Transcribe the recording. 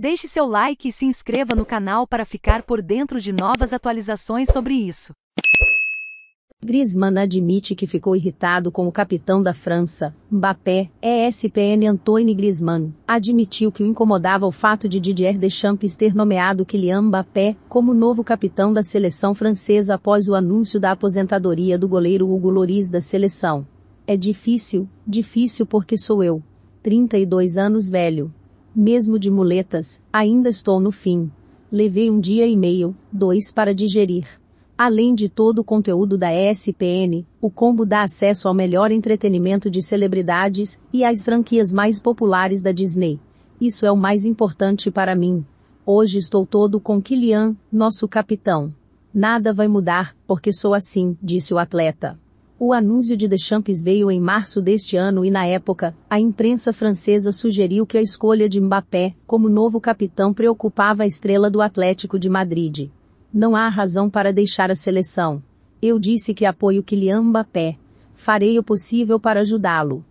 Deixe seu like e se inscreva no canal para ficar por dentro de novas atualizações sobre isso. Griezmann admite que ficou irritado com o capitão da França, Mbappé, ESPN Antoine Griezmann, admitiu que o incomodava o fato de Didier Deschamps ter nomeado Kylian Mbappé como novo capitão da seleção francesa após o anúncio da aposentadoria do goleiro Hugo Lloris da seleção. É difícil, difícil porque sou eu. 32 anos velho, mesmo de muletas, ainda estou no fim. Levei um dia e meio, dois para digerir. Além de todo o conteúdo da ESPN, o combo dá acesso ao melhor entretenimento de celebridades e às franquias mais populares da Disney. Isso é o mais importante para mim. Hoje estou todo com Kylian, nosso capitão. Nada vai mudar, porque sou assim, disse o atleta. O anúncio de Deschamps veio em março deste ano e na época, a imprensa francesa sugeriu que a escolha de Mbappé como novo capitão preocupava a estrela do Atlético de Madrid. Não há razão para deixar a seleção. Eu disse que apoio Kylian Mbappé. Farei o possível para ajudá-lo.